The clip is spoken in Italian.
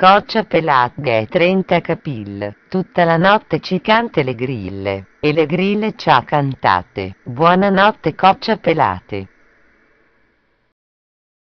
coccia pelata e 30 capille, tutta la notte ci cante le grille, e le grille ci ha cantate, buonanotte coccia pelate.